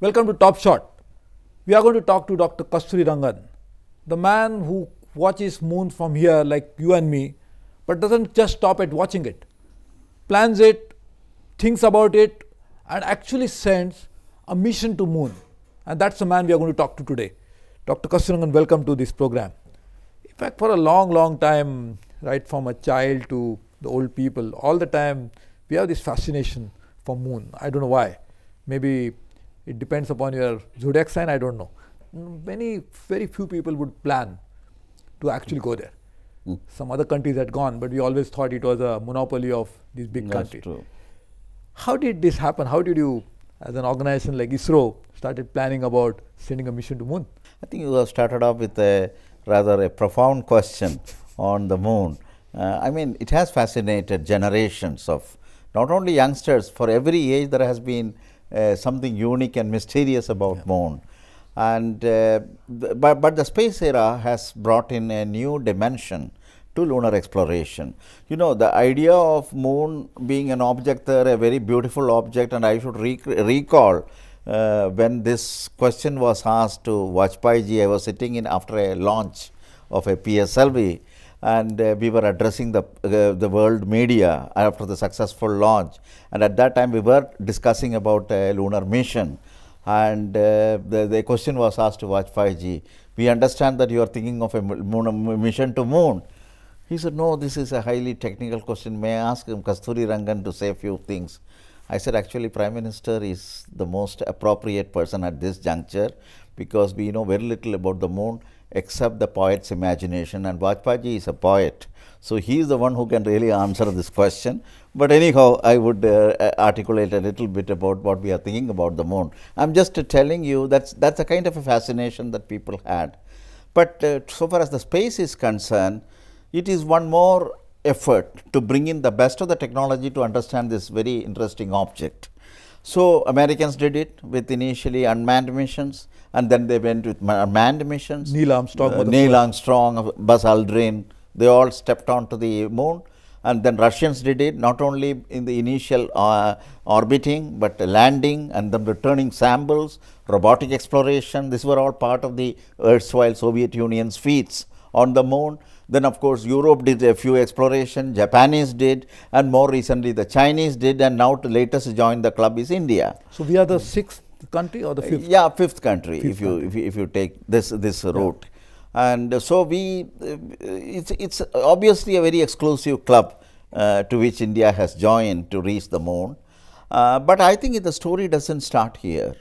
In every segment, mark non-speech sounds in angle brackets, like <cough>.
Welcome to Top Shot. We are going to talk to Dr. Kasturi Rangan, the man who watches moon from here like you and me, but doesn't just stop at watching it. Plans it, thinks about it, and actually sends a mission to moon. And that's the man we are going to talk to today. Dr. Rangan, welcome to this program. In fact, for a long, long time, right from a child to the old people, all the time we have this fascination for moon. I don't know why. Maybe it depends upon your zodiac sign, I don't know. Many, very few people would plan to actually go there. Mm. Some other countries had gone, but we always thought it was a monopoly of these big That's True. How did this happen? How did you, as an organization like ISRO, started planning about sending a mission to moon? I think you have started off with a rather a profound question <laughs> on the moon. Uh, I mean, it has fascinated generations of not only youngsters, for every age there has been uh, something unique and mysterious about yeah. moon. And uh, but, but the space era has brought in a new dimension to lunar exploration. You know, the idea of moon being an object there, a very beautiful object, and I should rec recall uh, when this question was asked to Vajpayee I was sitting in after a launch of a PSLV and uh, we were addressing the, uh, the world media after the successful launch. And at that time, we were discussing about a lunar mission. And uh, the, the question was asked to watch 5G. We understand that you are thinking of a moon, mission to moon. He said, no, this is a highly technical question. May I ask him, Kasturi Rangan to say a few things? I said, actually, Prime Minister is the most appropriate person at this juncture because we know very little about the moon except the poet's imagination and Vajpayee is a poet. So he is the one who can really answer this question. But anyhow, I would uh, uh articulate a little bit about what we are thinking about the moon. I'm just uh, telling you that's that's a kind of a fascination that people had. But uh, so far as the space is concerned, it is one more effort to bring in the best of the technology to understand this very interesting object. So Americans did it with initially unmanned missions and then they went with manned missions. Neil Armstrong. Uh, Neil Armstrong, uh, Buzz Aldrin, they all stepped onto the moon. And then Russians did it, not only in the initial uh, orbiting, but landing and then returning samples, robotic exploration. These were all part of the erstwhile Soviet Union's feats on the moon. Then of course Europe did a few exploration, Japanese did and more recently the Chinese did and now the latest to join the club is India. So we are the sixth country or the fifth? yeah, fifth country. Fifth if, you, country. if you if you take this this route, yeah. and so we, uh, it's it's obviously a very exclusive club uh, to which India has joined to reach the moon. Uh, but I think the story doesn't start here.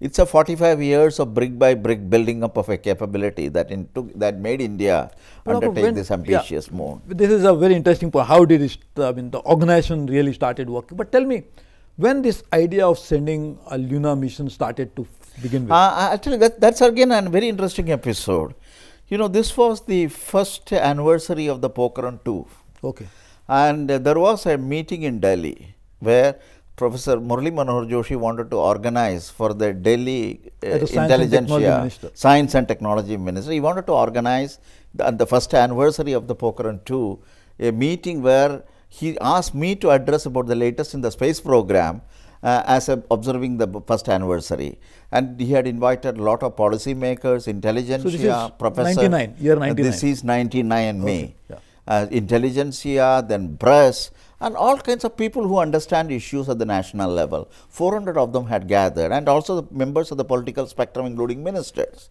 It's a 45 years of brick by brick building up of a capability that in took, that made India but undertake when, this ambitious yeah, moon. This is a very interesting point. How did it, I mean, the organization really started working? But tell me, when this idea of sending a lunar mission started to begin with? Uh, actually, that, that's again a very interesting episode. You know, this was the first anniversary of the Pokhran 2. Okay. And uh, there was a meeting in Delhi where Professor Murli Manohar Joshi wanted to organize for the Delhi uh, the Science Intelligentsia, and Science and Technology Minister. He wanted to organize the, the first anniversary of the Pokhran 2, a meeting where he asked me to address about the latest in the space program uh, as observing the first anniversary. And he had invited a lot of policymakers, intelligentsia, so professor. 99, year uh, 99. This is 99 May. Okay. Yeah. Uh, intelligentsia, then press, and all kinds of people who understand issues at the national level. 400 of them had gathered, and also the members of the political spectrum, including ministers.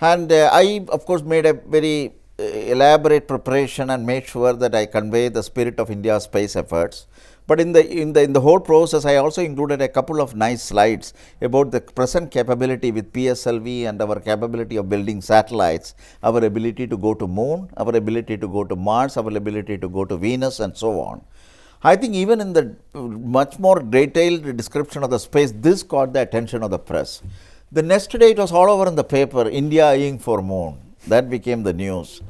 And uh, I, of course, made a very elaborate preparation and make sure that I convey the spirit of India's space efforts. But in the, in the in the whole process, I also included a couple of nice slides about the present capability with PSLV and our capability of building satellites, our ability to go to Moon, our ability to go to Mars, our ability to go to Venus, and so on. I think even in the much more detailed description of the space, this caught the attention of the press. The next day, it was all over in the paper: India eyeing for Moon. That became the news.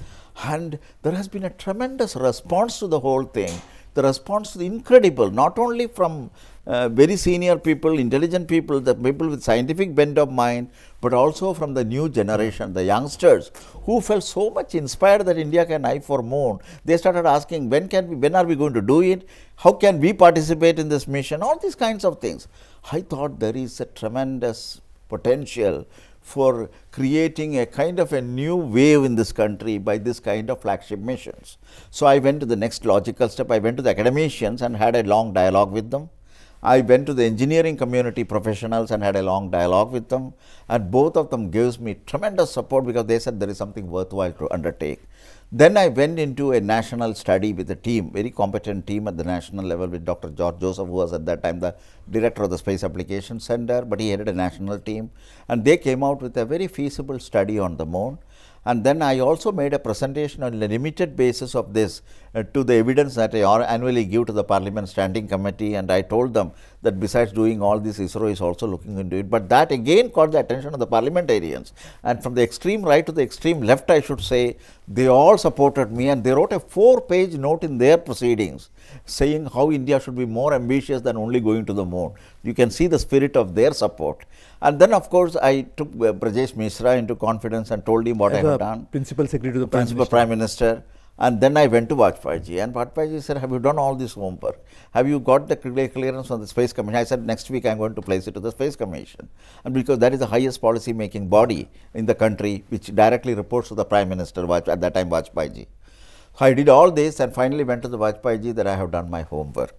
And there has been a tremendous response to the whole thing. The response is incredible, not only from uh, very senior people, intelligent people, the people with scientific bent of mind, but also from the new generation, the youngsters, who felt so much inspired that India can eye for moon. They started asking, when can we, when are we going to do it? How can we participate in this mission? All these kinds of things. I thought there is a tremendous potential for creating a kind of a new wave in this country by this kind of flagship missions. So I went to the next logical step. I went to the academicians and had a long dialogue with them. I went to the engineering community professionals and had a long dialogue with them. And both of them gives me tremendous support because they said there is something worthwhile to undertake. Then I went into a national study with a team, very competent team at the national level with Dr. George Joseph, who was at that time the director of the Space Application Center, but he headed a national team. And they came out with a very feasible study on the moon. And then I also made a presentation on a limited basis of this uh, to the evidence that I annually give to the Parliament Standing Committee. And I told them that besides doing all this, ISRO is also looking into it. But that again caught the attention of the parliamentarians. And from the extreme right to the extreme left, I should say, they all supported me and they wrote a four page note in their proceedings saying how India should be more ambitious than only going to the moon. You can see the spirit of their support. And then, of course, I took uh, Mishra Misra into confidence and told him what As I had done. Principal Secretary to the Principal Prime Minister. Prime Minister. And then I went to Vajpayee and Vajpayee said, have you done all this homework? Have you got the clearance from the Space Commission? I said, next week I'm going to place it to the Space Commission. And because that is the highest policy making body in the country, which directly reports to the Prime Minister at that time Vajpayee. I did all this and finally went to the Vajpayee that I have done my homework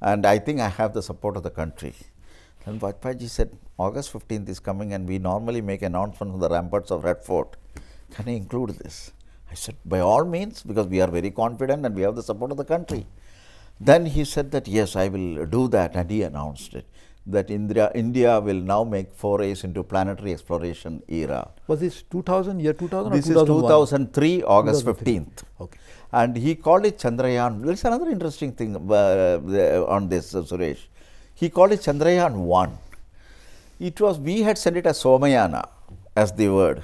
and I think I have the support of the country. Then Vajpayee said, August 15th is coming and we normally make announcement on the ramparts of Red Fort. Can I include this? I said, by all means, because we are very confident and we have the support of the country. Then he said that, yes, I will do that and he announced it that India, India will now make forays into planetary exploration era. Was this 2000, year 2000 This is 2003, August 2003. 15th. Okay. And he called it Chandrayaan. There's another interesting thing uh, on this, uh, Suresh. He called it Chandrayaan 1. It was, we had sent it as Somayana as the word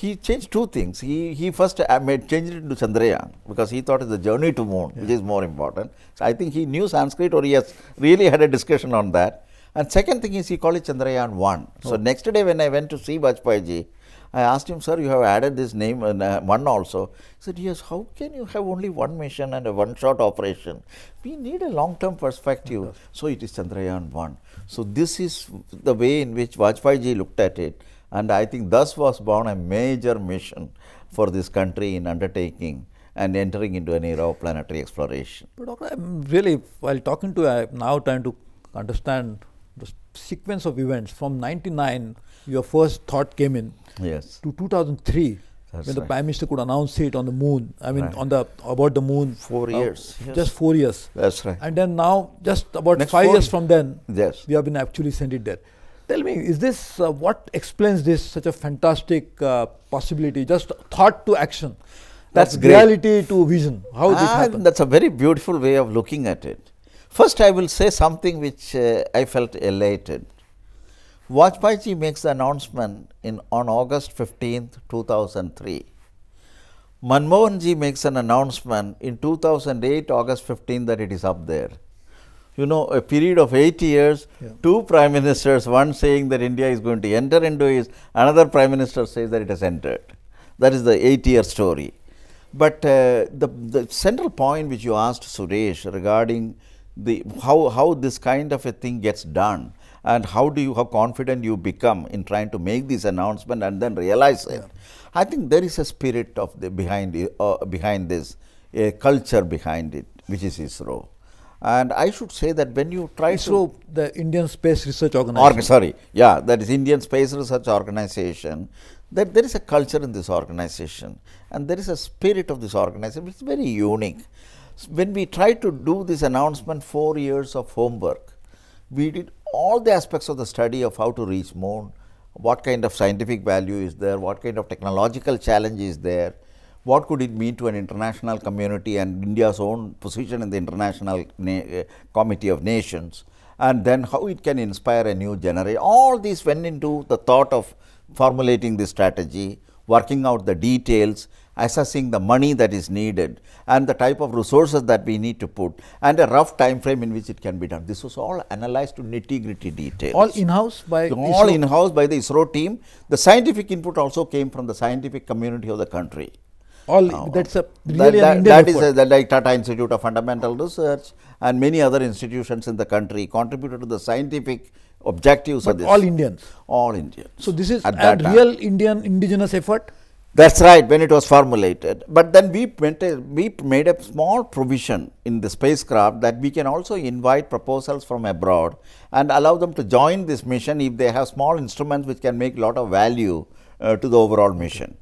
he changed two things. He, he first uh, made, changed it into Chandrayaan because he thought it's the journey to moon, yeah. which is more important. So I think he knew Sanskrit or he has really had a discussion on that. And second thing is he called it Chandrayaan 1. Oh. So next day when I went to see Vajpayee I asked him, sir, you have added this name and uh, one also. He said, yes, how can you have only one mission and a one-shot operation? We need a long-term perspective. So it is Chandrayaan 1. So this is the way in which Vajpayee looked at it. And I think thus was born a major mission for this country in undertaking and entering into an era of planetary exploration. But doctor, I'm really, while talking to you, I'm now trying to understand the sequence of events from 99, your first thought came in, yes. to 2003. That's when right. the prime minister could announce it on the moon. I mean, right. on the about the moon. Four uh, years. Yes. Just four years. That's right. And then now, just about Next five years from then, yes, we have been actually sent it there. Tell me, is this uh, what explains this such a fantastic uh, possibility? Just thought to action. That's, reality to vision. How ah, this That's a very beautiful way of looking at it. First, I will say something which uh, I felt elated. Vajpayee makes the announcement in on August 15, 2003. Manmohan ji makes an announcement in 2008, August 15, that it is up there you know, a period of eight years, yeah. two prime ministers, one saying that India is going to enter into it, another prime minister says that it has entered. That is the eight year story. But uh, the, the central point which you asked Suresh regarding the how, how this kind of a thing gets done and how do you how confident you become in trying to make this announcement and then realize it. I think there is a spirit of the behind uh, behind this, a culture behind it, which is ISRO. And I should say that when you try so to the Indian Space Research Organization. sorry, yeah, that is Indian Space Research Organization. That there is a culture in this organization, and there is a spirit of this organization It's very unique. When we tried to do this announcement, four years of homework, we did all the aspects of the study of how to reach moon, what kind of scientific value is there, what kind of technological challenge is there, what could it mean to an international community and India's own position in the International Na eh, Committee of Nations, and then how it can inspire a new generation. All these went into the thought of formulating the strategy, working out the details, assessing the money that is needed and the type of resources that we need to put and a rough time frame in which it can be done. This was all analyzed to nitty-gritty details. All in-house by All in-house by the ISRO team. The scientific input also came from the scientific community of the country all uh, that's a really that, that is a, the like Tata Institute of Fundamental Research and many other institutions in the country contributed to the scientific objectives but of this. All Indians. All Indians. So this is a real Indian indigenous effort. That's right. When it was formulated, but then we went a, we made a small provision in the spacecraft that we can also invite proposals from abroad and allow them to join this mission if they have small instruments which can make a lot of value uh, to the overall mission.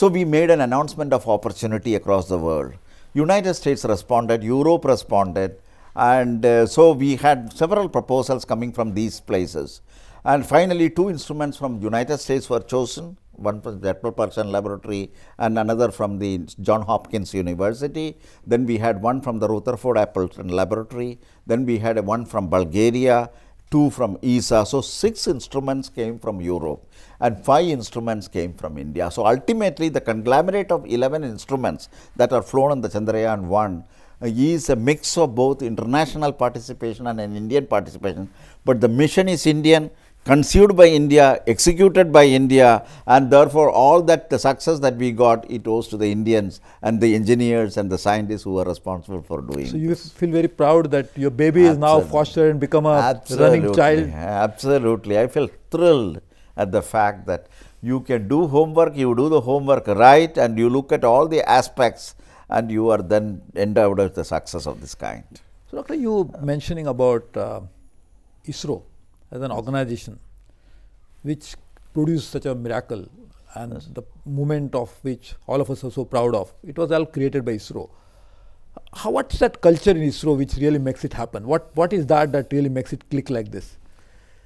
So we made an announcement of opportunity across the world. United States responded, Europe responded, and uh, so we had several proposals coming from these places. And finally, two instruments from United States were chosen, one from the Propulsion Laboratory and another from the John Hopkins University. Then we had one from the Rutherford Appleton Laboratory. Then we had one from Bulgaria, two from ESA. So six instruments came from Europe and 5 instruments came from India. So, ultimately the conglomerate of 11 instruments that are flown on the Chandrayaan 1 uh, is a mix of both international participation and an Indian participation, but the mission is Indian conceived by India, executed by India and therefore, all that the success that we got it owes to the Indians and the engineers and the scientists who are responsible for doing So, you this. feel very proud that your baby Absolutely. is now fostered and become a Absolutely. running child? Absolutely. I feel thrilled at the fact that you can do homework, you do the homework right and you look at all the aspects and you are then endowed with the success of this kind. So, Doctor, you mentioning about uh, ISRO as an organization which produced such a miracle and yes. the movement of which all of us are so proud of. It was all created by ISRO. How, what's that culture in ISRO which really makes it happen? What, what is that that really makes it click like this?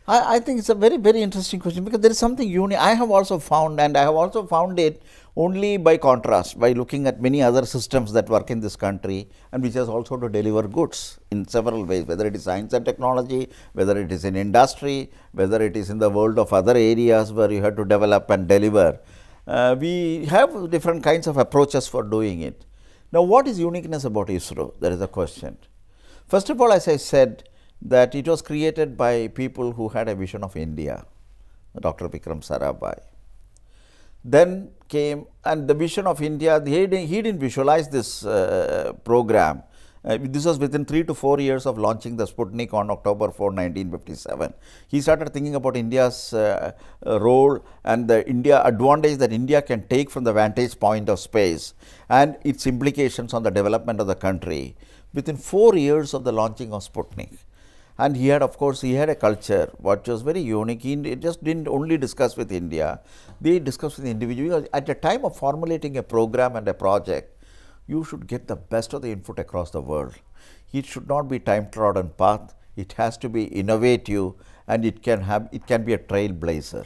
I, I think it's a very, very interesting question because there is something unique. I have also found, and I have also found it only by contrast, by looking at many other systems that work in this country and which has also to deliver goods in several ways, whether it is science and technology, whether it is in industry, whether it is in the world of other areas where you have to develop and deliver. Uh, we have different kinds of approaches for doing it. Now, what is uniqueness about ISRO? That is a question. First of all, as I said, that it was created by people who had a vision of India, Dr. Vikram Sarabhai. Then came, and the vision of India, he didn't, he didn't visualize this uh, program. Uh, this was within three to four years of launching the Sputnik on October 4, 1957. He started thinking about India's uh, uh, role and the India advantage that India can take from the vantage point of space and its implications on the development of the country within four years of the launching of Sputnik and he had of course he had a culture which was very unique he just didn't only discuss with india they discussed with individuals at the time of formulating a program and a project you should get the best of the input across the world it should not be time trodden path it has to be innovative and it can have it can be a trailblazer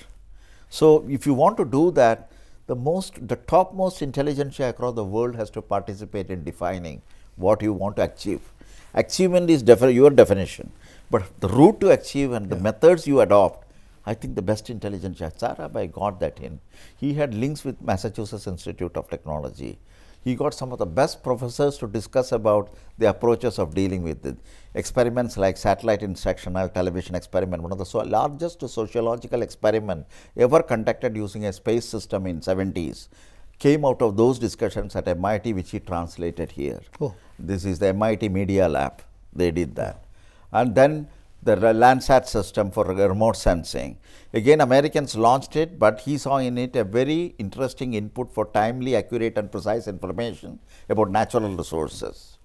so if you want to do that the most the topmost intelligentsia across the world has to participate in defining what you want to achieve achievement is defi your definition but the route to achieve and the yeah. methods you adopt, I think the best intelligence, By got that in. He had links with Massachusetts Institute of Technology. He got some of the best professors to discuss about the approaches of dealing with it. Experiments like satellite instructional television experiment, one of the so largest sociological experiment ever conducted using a space system in 70s came out of those discussions at MIT, which he translated here. Oh. This is the MIT Media Lab. They did that and then the Landsat system for remote sensing. Again, Americans launched it, but he saw in it a very interesting input for timely, accurate, and precise information about natural resources.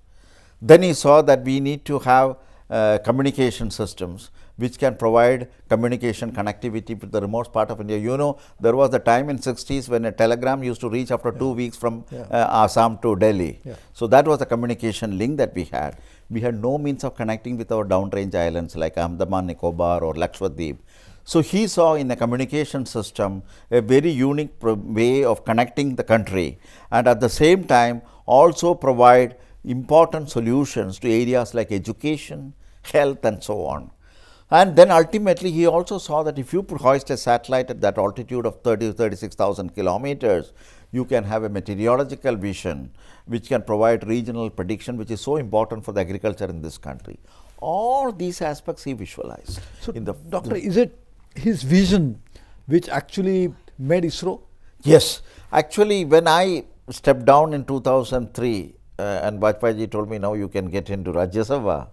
Then he saw that we need to have uh, communication systems which can provide communication connectivity to the remote part of India. You know, there was a time in 60s when a telegram used to reach after yeah. two weeks from yeah. uh, Assam to Delhi. Yeah. So that was the communication link that we had. We had no means of connecting with our downrange islands like Andaman, Nicobar or Lakshadweep. So he saw in the communication system a very unique way of connecting the country and at the same time also provide important solutions to areas like education, health and so on. And then ultimately, he also saw that if you hoist a satellite at that altitude of 30 to 36,000 kilometers, you can have a meteorological vision which can provide regional prediction, which is so important for the agriculture in this country. All these aspects he visualized. So, in the doctor, the is it his vision which actually made ISRO? Yes. Actually, when I stepped down in 2003, uh, and Vajpayee told me, now you can get into Rajya Sabha.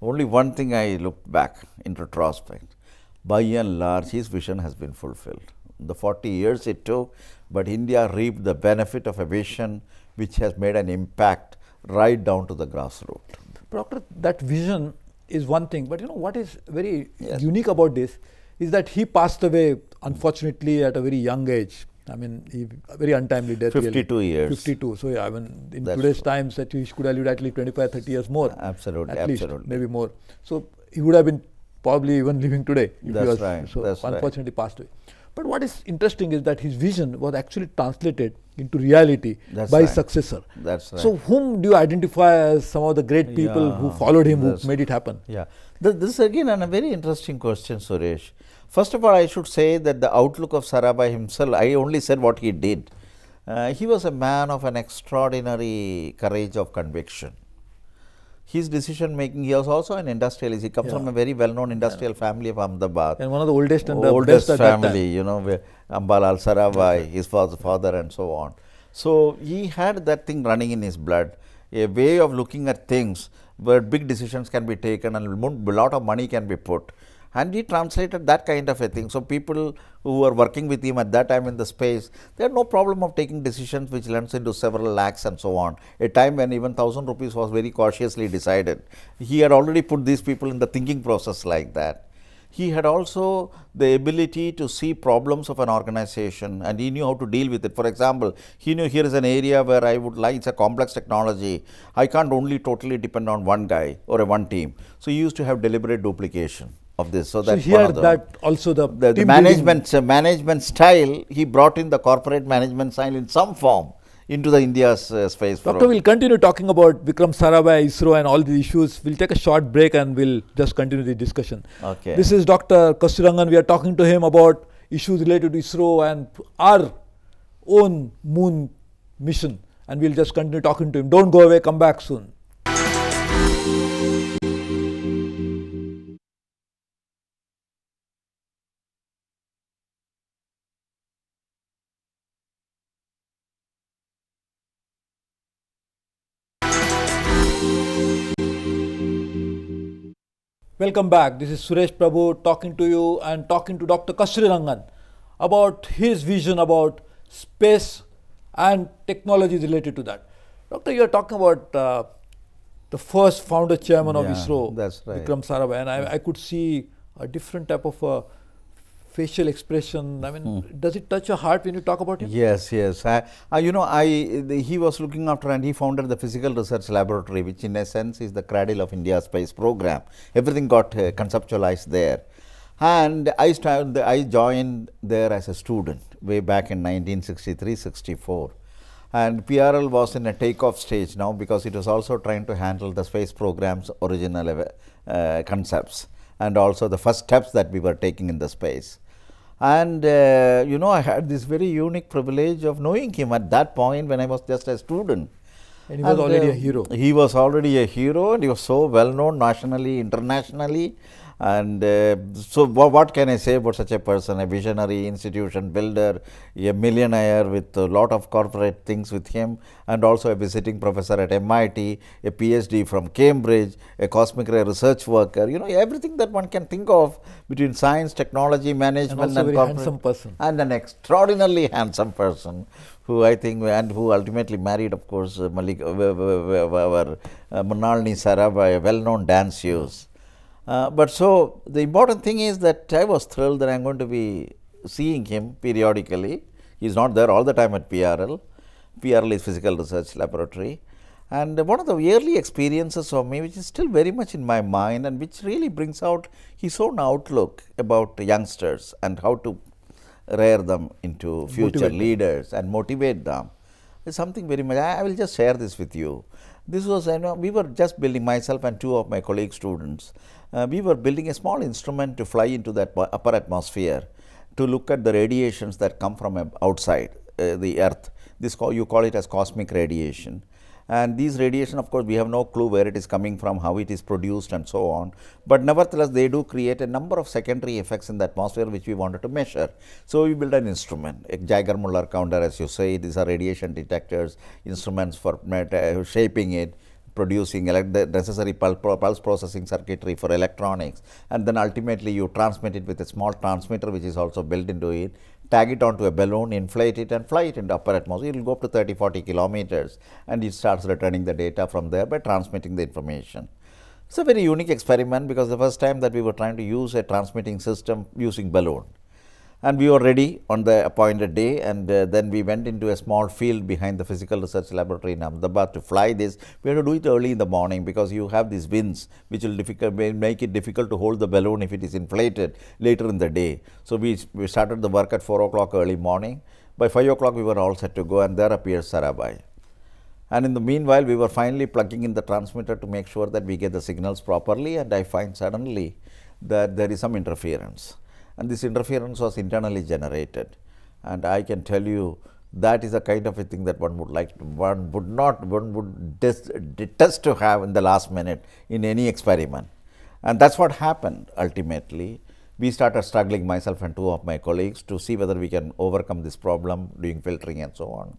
Only one thing I looked back in retrospect. By and large, his vision has been fulfilled. The 40 years it took, but India reaped the benefit of a vision which has made an impact right down to the grassroots. Proctor, that vision is one thing, but you know what is very yes. unique about this is that he passed away, unfortunately, at a very young age. I mean, very untimely death. 52 really. years. 52. So, yeah, I mean, in That's today's times, that he could have lived at least 25, 30 years more. Absolutely. At absolutely. least, maybe more. So, he would have been probably even <laughs> living today. That's was, right. So, That's unfortunately, right. passed away. But what is interesting is that his vision was actually translated into reality That's by right. his successor. That's right. So, whom do you identify as some of the great people yeah. who followed him, That's who made it happen? Yeah. this is again a very interesting question, Suresh. First of all, I should say that the outlook of Sarabhai himself, I only said what he did. Uh, he was a man of an extraordinary courage of conviction. His decision making, he was also an industrialist. He comes yeah. from a very well known industrial yeah. family of Ahmedabad. And one of the oldest and the oldest family, you know, Ambalal Sarabhai, his father, and so on. So he had that thing running in his blood, a way of looking at things where big decisions can be taken and a lot of money can be put. And he translated that kind of a thing. So people who were working with him at that time in the space, they had no problem of taking decisions which lends into several lakhs and so on. A time when even thousand rupees was very cautiously decided. He had already put these people in the thinking process like that he had also the ability to see problems of an organization and he knew how to deal with it. For example, he knew here is an area where I would like, it's a complex technology. I can't only totally depend on one guy or a one team. So he used to have deliberate duplication of this. So, so that's here the, that also the, the, the management uh, management style he brought in the corporate management style in some form into the India's uh, space. Doctor, program. we'll continue talking about Vikram Sarabhai, ISRO, and all these issues. We'll take a short break and we'll just continue the discussion. Okay. This is Dr. Kasturangan. We are talking to him about issues related to ISRO and our own moon mission. And we'll just continue talking to him. Don't go away. Come back soon. Welcome back. This is Suresh Prabhu talking to you and talking to Dr. Kasturi Rangan about his vision about space and technology related to that. Doctor, you are talking about uh, the first founder chairman yeah, of ISRO, right. Vikram Sarabhai, and I, I, could see a different type of a facial expression. I mean, hmm. does it touch your heart when you talk about him? Yes, yes. I, you know, I the, he was looking after and he founded the Physical Research Laboratory, which in a sense is the cradle of India's space program. Everything got uh, conceptualized there. And I, started, I joined there as a student way back in 1963-64 and PRL was in a takeoff stage now because it was also trying to handle the space program's original uh, concepts and also the first steps that we were taking in the space. And uh, you know, I had this very unique privilege of knowing him at that point when I was just a student. And he was and, already uh, a hero. He was already a hero and he was so well known nationally, internationally. And uh, so, what can I say about such a person, a visionary institution builder, a millionaire with a lot of corporate things with him, and also a visiting professor at MIT, a PhD from Cambridge, a cosmic ray research worker, you know, everything that one can think of between science, technology, management, and, and person. And an extraordinarily handsome person who I think and who ultimately married, of course, Malik, uh, Manal a well known dance use. Uh, but so, the important thing is that I was thrilled that I am going to be seeing him periodically. He's not there all the time at PRL. PRL is Physical Research Laboratory. And one of the early experiences of me, which is still very much in my mind and which really brings out his own outlook about youngsters and how to rear them into future motivate leaders them. and motivate them is something very much. I, I, will just share this with you. This was, you know, we were just building myself and two of my colleague students uh, we were building a small instrument to fly into that upper atmosphere to look at the radiations that come from outside uh, the earth. This call, you call it as cosmic radiation. And these radiation, of course, we have no clue where it is coming from, how it is produced and so on. But nevertheless, they do create a number of secondary effects in the atmosphere which we wanted to measure. So we built an instrument, a Jaeger-Muller counter, as you say. These are radiation detectors, instruments for shaping it producing the necessary pulse processing circuitry for electronics and then ultimately you transmit it with a small transmitter which is also built into it tag it onto a balloon, inflate it and fly it into upper atmosphere. It will go up to 30, 40 kilometers and it starts returning the data from there by transmitting the information. It's a very unique experiment because the first time that we were trying to use a transmitting system using balloon and we were ready on the appointed day and uh, then we went into a small field behind the physical research laboratory in Ahmedabad to fly this. We had to do it early in the morning because you have these winds which will make it difficult to hold the balloon if it is inflated later in the day. So we, we started the work at 4 o'clock early morning. By 5 o'clock we were all set to go and there appeared Sarabhai. And in the meanwhile, we were finally plugging in the transmitter to make sure that we get the signals properly and I find suddenly that there is some interference and this interference was internally generated. And I can tell you that is a kind of a thing that one would like, one would not, one would detest to have in the last minute in any experiment. And that's what happened ultimately. We started struggling, myself and two of my colleagues, to see whether we can overcome this problem doing filtering and so on.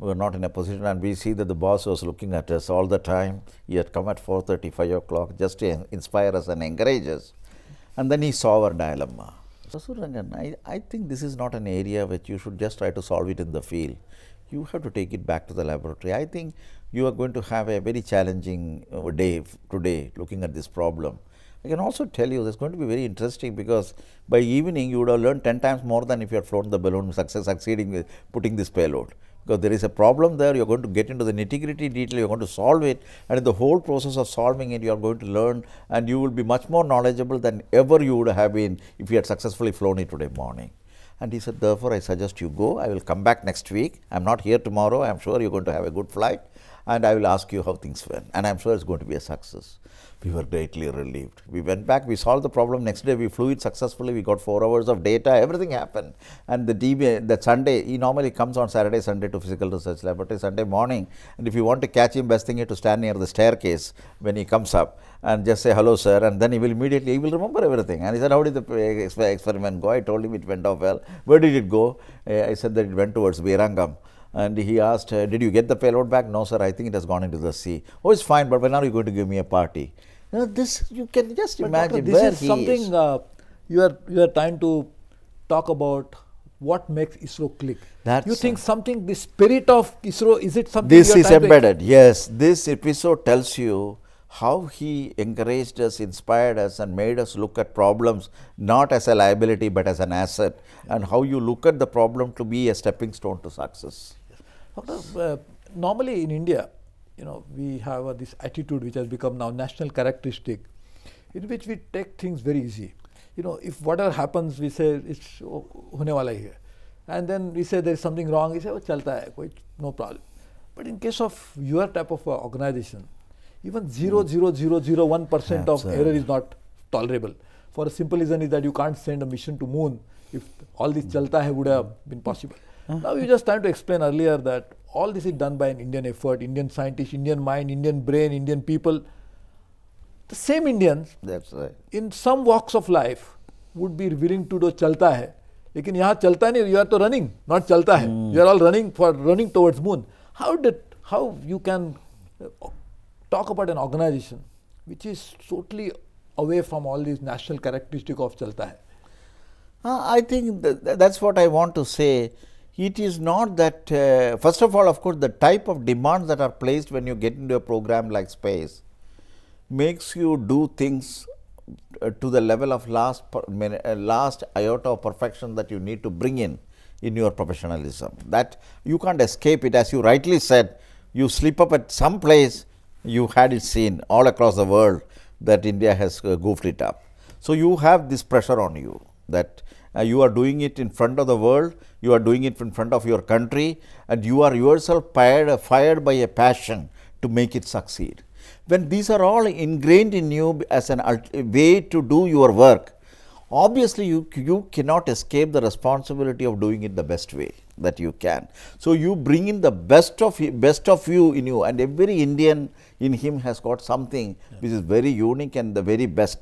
We were not in a position and we see that the boss was looking at us all the time. He had come at 4.35 o'clock just to inspire us and encourage us. And then he saw our dilemma. Sasurangan, I, I think this is not an area which you should just try to solve it in the field. You have to take it back to the laboratory. I think you are going to have a very challenging uh, day today looking at this problem. I can also tell you that's going to be very interesting because by evening you would have learned 10 times more than if you had flown the balloon success, succeeding with putting this payload because there is a problem there, you are going to get into the nitty-gritty detail, you are going to solve it and in the whole process of solving it, you are going to learn and you will be much more knowledgeable than ever you would have been if you had successfully flown it today morning. And he said, therefore, I suggest you go, I will come back next week, I am not here tomorrow, I am sure you are going to have a good flight and I will ask you how things went. And I'm sure it's going to be a success. We were greatly relieved. We went back, we solved the problem. Next day, we flew it successfully. We got four hours of data, everything happened. And the DB, that Sunday, he normally comes on Saturday, Sunday to physical research laboratory, Sunday morning. And if you want to catch him, best thing is to stand near the staircase when he comes up and just say, hello, sir. And then he will immediately, he will remember everything. And he said, how did the experiment go? I told him it went off well. Where did it go? Uh, I said that it went towards Virangam and he asked, uh, did you get the payload back? No, sir, I think it has gone into the sea. Oh, it's fine, but when are you going to give me a party? You uh, know, this, you can just but imagine doctor, where is he something, is. Uh, you, are, you are trying to talk about what makes ISRO click. That's you think something, the spirit of ISRO, is it something? This is embedded, yes. This episode tells you how he encouraged us, inspired us and made us look at problems not as a liability but as an asset and how you look at the problem to be a stepping stone to success. Doctor, uh, normally in India, you know, we have uh, this attitude which has become now national characteristic, in which we take things very easy. You know, if whatever happens, we say it's oh, hone wala hai. And then we say there is something wrong, we say, oh, chalta hai, koi, no problem. But in case of your type of uh, organization, even 0.0001% hmm. percent of uh, error is not tolerable. For a simple reason is that you can't send a mission to moon if all this chalta hai would have been possible. Uh-huh. Now you just trying to explain earlier that all this is done by an Indian effort, Indian scientist, Indian mind, Indian brain, Indian people. The same Indians That's right. in some walks of life would be willing to do chalta hai. लेकिन यहाँ you are you running. Not chalta hai. Hmm. You are all running for running towards moon. How how did how you can talk about an organisation which is away from all these national characteristics of chalta hai. Uh, I think th- that's what I want to say it is not that uh, first of all of course the type of demands that are placed when you get into a program like space makes you do things uh, to the level of last uh, last iota of perfection that you need to bring in in your professionalism that you can't escape it as you rightly said you slip up at some place you had it seen all across the world that india has uh, goofed it up so you have this pressure on you that uh, you are doing it in front of the world, you are doing it in front of your country and you are yourself fired, fired by a passion to make it succeed. When these are all ingrained in you as an way to do your work, obviously you, you cannot escape the responsibility of doing it the best way that you can. So you bring in the best of best of you in you and every Indian in him has got something yeah. which is very unique and the very best.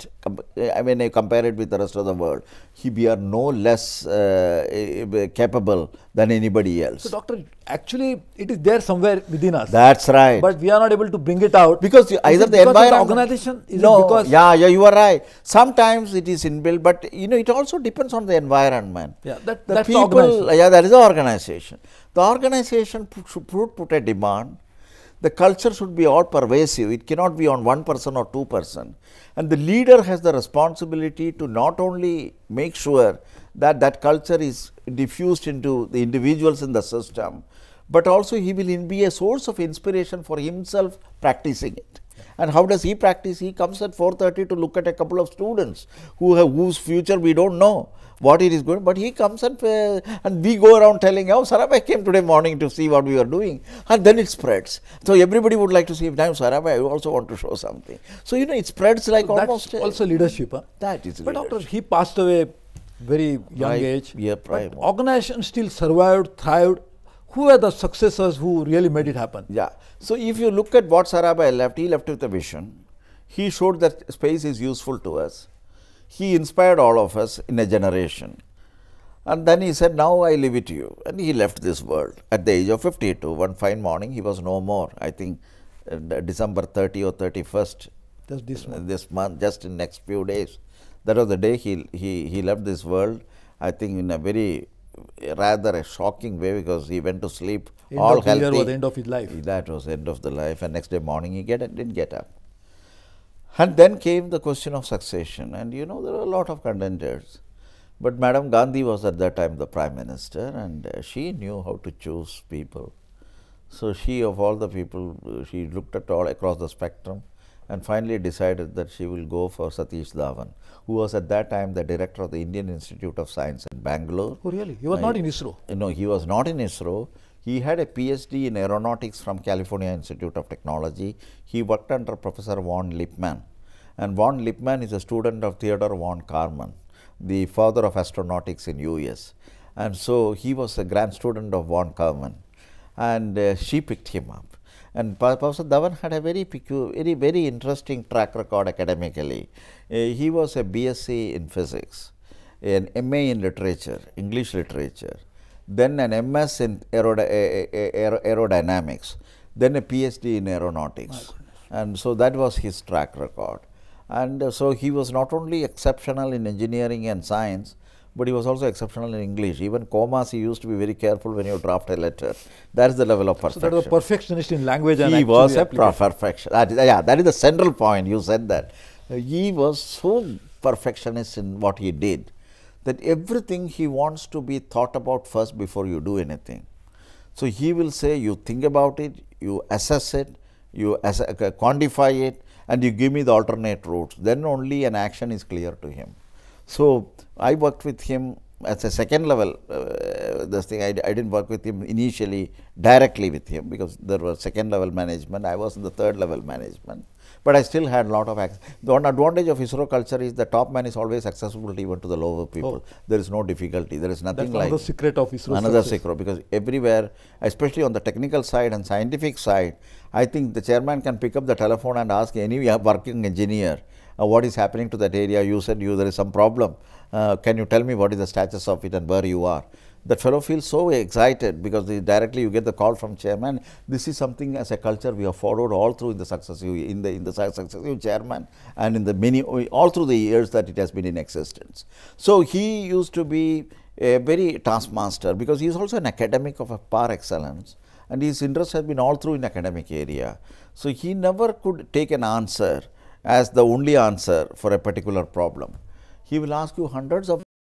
I mean, I compare it with the rest of the world. He, we are no less uh, eh, eh, capable than anybody else. So, doctor, actually, it is there somewhere within us. That's right. But we are not able to bring it out because either the environment, organization, is no, because yeah, yeah, you are right. Sometimes it is inbuilt, but you know, it also depends on the environment. Yeah, that, the that's people. The yeah, that is the organization. The organization should put a demand the culture should be all pervasive. It cannot be on one person or two person. And the leader has the responsibility to not only make sure that that culture is diffused into the individuals in the system, but also he will be a source of inspiration for himself practicing it. And how does he practice? He comes at 4.30 to look at a couple of students who have, whose future we don't know what it is going, but he comes and, uh, and we go around telling, oh, Sarabhai came today morning to see what we were doing. And then it spreads. So everybody would like to see, now Sarabhai, I also want to show something. So, you know, it spreads like so almost. Uh, also leadership. Huh? That is But after he passed away very young age. Yeah, prime. Organization still survived, thrived, who were the successors who really made it happen? Yeah. So if you look at what Sarabhai left, he left with a vision. He showed that space is useful to us. He inspired all of us in a generation. And then he said, now I leave it to you. And he left this world at the age of 52. One fine morning, he was no more. I think uh, December 30 or 31st. Just this uh, month. This month, just in next few days. That was the day he, he, he left this world, I think in a very rather a shocking way because he went to sleep end all of healthy. was the end of his life. That was the end of the life and next day morning he get, didn't get up. And then came the question of succession and you know there were a lot of contenders. But Madam Gandhi was at that time the Prime Minister and uh, she knew how to choose people. So she of all the people, uh, she looked at all across the spectrum and finally decided that she will go for Satish Dhawan, who was at that time the director of the Indian Institute of Science in Bangalore. Oh, really? He was not in ISRO? No, he was not in ISRO. He had a PhD in aeronautics from California Institute of Technology. He worked under Professor von Lippmann. And von Lippmann is a student of Theodore von Karman, the father of astronautics in US. And so he was a grand student of von Karman. And uh, she picked him up and Professor Dhawan had a very very, very interesting track record academically. Uh, he was a BSc in physics, an MA in literature, English literature, then an MS in aerod aerodynamics, then a PhD in aeronautics. And so that was his track record. And uh, so he was not only exceptional in engineering and science, but he was also exceptional in English. Even commas, he used to be very careful when you draft a letter. That is the level of perfection. So that was a perfectionist in language and He was a perfection. That is, yeah, that is the central point. You said that. Uh, he was so perfectionist in what he did that everything he wants to be thought about first before you do anything. So he will say, you think about it, you assess it, you ass uh, quantify it, and you give me the alternate routes. Then only an action is clear to him. So I worked with him at a second level. Uh, this thing I, I didn't work with him initially directly with him because there was second level management. I was in the third level management, but I still had a lot of access. The one advantage of ISRO culture is the top man is always accessible even to the lower people. Oh. There is no difficulty. There is nothing That's like another secret of ISRO. Another secret because everywhere, especially on the technical side and scientific side, I think the chairman can pick up the telephone and ask any working engineer. Uh, what is happening to that area? You said you there is some problem uh, can you tell me what is the status of it and where you are? That fellow feels so excited because directly you get the call from chairman. This is something as a culture we have followed all through in the successive in the in the successive chairman and in the many all through the years that it has been in existence. So he used to be a very taskmaster because he is also an academic of a par excellence and his interest has been all through in academic area. So he never could take an answer as the only answer for a particular problem he will ask you hundreds of